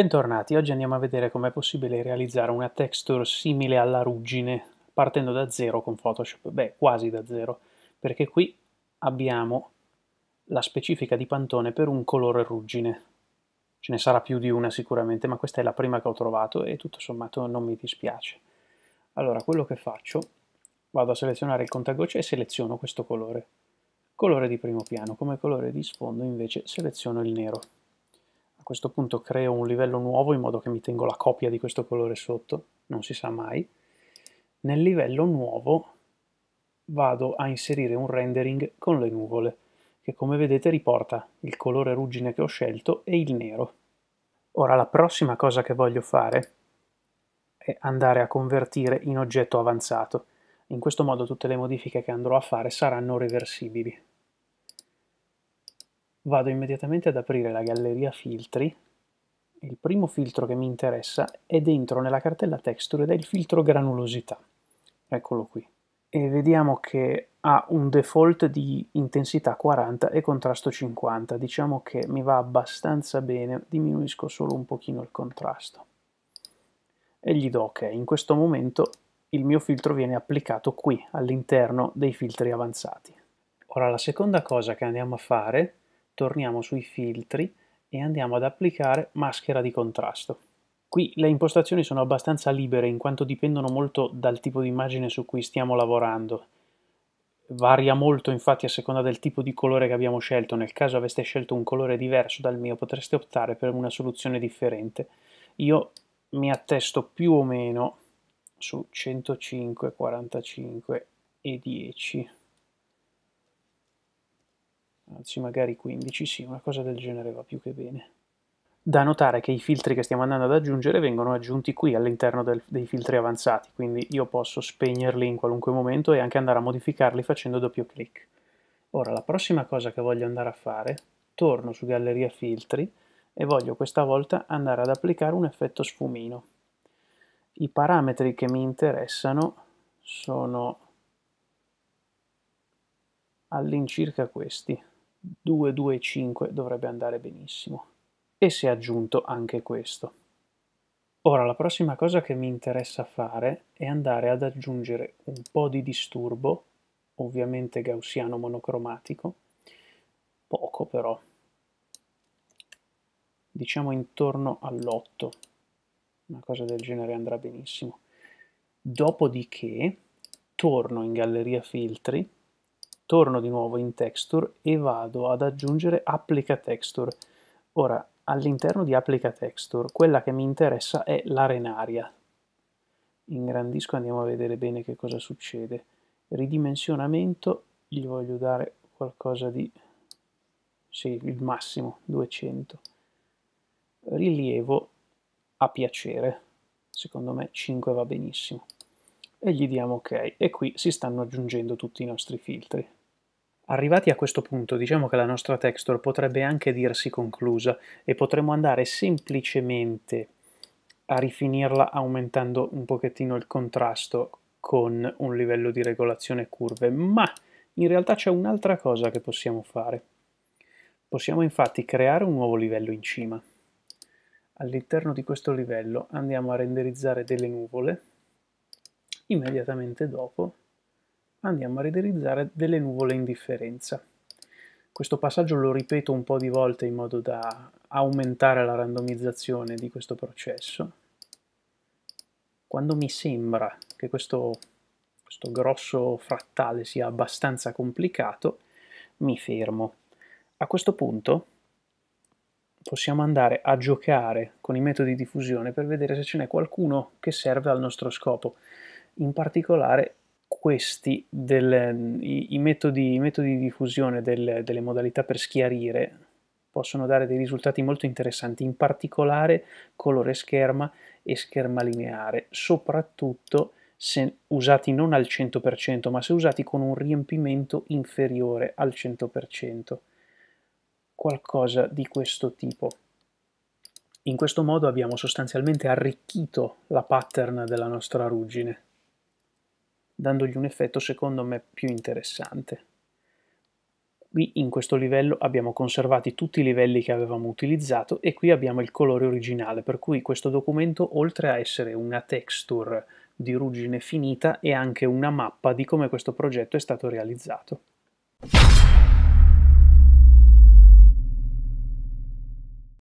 Bentornati, oggi andiamo a vedere com'è possibile realizzare una texture simile alla ruggine partendo da zero con Photoshop, beh quasi da zero, perché qui abbiamo la specifica di Pantone per un colore ruggine. Ce ne sarà più di una sicuramente, ma questa è la prima che ho trovato e tutto sommato non mi dispiace. Allora, quello che faccio, vado a selezionare il contagocce e seleziono questo colore. Colore di primo piano, come colore di sfondo invece seleziono il nero questo punto creo un livello nuovo in modo che mi tengo la copia di questo colore sotto, non si sa mai. Nel livello nuovo vado a inserire un rendering con le nuvole, che come vedete riporta il colore ruggine che ho scelto e il nero. Ora la prossima cosa che voglio fare è andare a convertire in oggetto avanzato. In questo modo tutte le modifiche che andrò a fare saranno reversibili vado immediatamente ad aprire la galleria filtri. Il primo filtro che mi interessa è dentro nella cartella texture ed è il filtro granulosità. Eccolo qui. E vediamo che ha un default di intensità 40 e contrasto 50. Diciamo che mi va abbastanza bene, diminuisco solo un pochino il contrasto. E gli do ok. In questo momento il mio filtro viene applicato qui, all'interno dei filtri avanzati. Ora la seconda cosa che andiamo a fare torniamo sui filtri e andiamo ad applicare maschera di contrasto. Qui le impostazioni sono abbastanza libere in quanto dipendono molto dal tipo di immagine su cui stiamo lavorando. Varia molto infatti a seconda del tipo di colore che abbiamo scelto, nel caso aveste scelto un colore diverso dal mio potreste optare per una soluzione differente. Io mi attesto più o meno su 105, 45 e 10 anzi magari 15, sì, una cosa del genere va più che bene. Da notare che i filtri che stiamo andando ad aggiungere vengono aggiunti qui all'interno del, dei filtri avanzati, quindi io posso spegnerli in qualunque momento e anche andare a modificarli facendo doppio clic. Ora, la prossima cosa che voglio andare a fare, torno su Galleria Filtri e voglio questa volta andare ad applicare un effetto sfumino. I parametri che mi interessano sono all'incirca questi. 2, 2, 5 dovrebbe andare benissimo. E si è aggiunto anche questo. Ora la prossima cosa che mi interessa fare è andare ad aggiungere un po' di disturbo, ovviamente gaussiano monocromatico, poco però, diciamo intorno all'8, una cosa del genere andrà benissimo. Dopodiché torno in galleria filtri, torno di nuovo in texture e vado ad aggiungere applica texture. Ora, all'interno di applica texture, quella che mi interessa è l'arenaria. Ingrandisco, andiamo a vedere bene che cosa succede. Ridimensionamento, gli voglio dare qualcosa di... sì, il massimo, 200. Rilievo a piacere, secondo me 5 va benissimo. E gli diamo ok, e qui si stanno aggiungendo tutti i nostri filtri. Arrivati a questo punto diciamo che la nostra texture potrebbe anche dirsi conclusa e potremmo andare semplicemente a rifinirla aumentando un pochettino il contrasto con un livello di regolazione curve, ma in realtà c'è un'altra cosa che possiamo fare. Possiamo infatti creare un nuovo livello in cima. All'interno di questo livello andiamo a renderizzare delle nuvole immediatamente dopo andiamo a renderizzare delle nuvole in differenza. Questo passaggio lo ripeto un po' di volte in modo da aumentare la randomizzazione di questo processo. Quando mi sembra che questo, questo grosso frattale sia abbastanza complicato, mi fermo. A questo punto possiamo andare a giocare con i metodi di fusione per vedere se ce n'è qualcuno che serve al nostro scopo. In particolare questi del, i, i, metodi, i, metodi, di diffusione del, delle modalità per schiarire possono dare dei risultati molto interessanti, in particolare colore scherma e scherma lineare, soprattutto se usati non al 100%, ma se usati con un riempimento inferiore al 100%, qualcosa di questo tipo. In questo modo abbiamo sostanzialmente arricchito la pattern della nostra ruggine dandogli un effetto secondo me più interessante. Qui in questo livello abbiamo conservati tutti i livelli che avevamo utilizzato e qui abbiamo il colore originale, per cui questo documento oltre a essere una texture di ruggine finita è anche una mappa di come questo progetto è stato realizzato.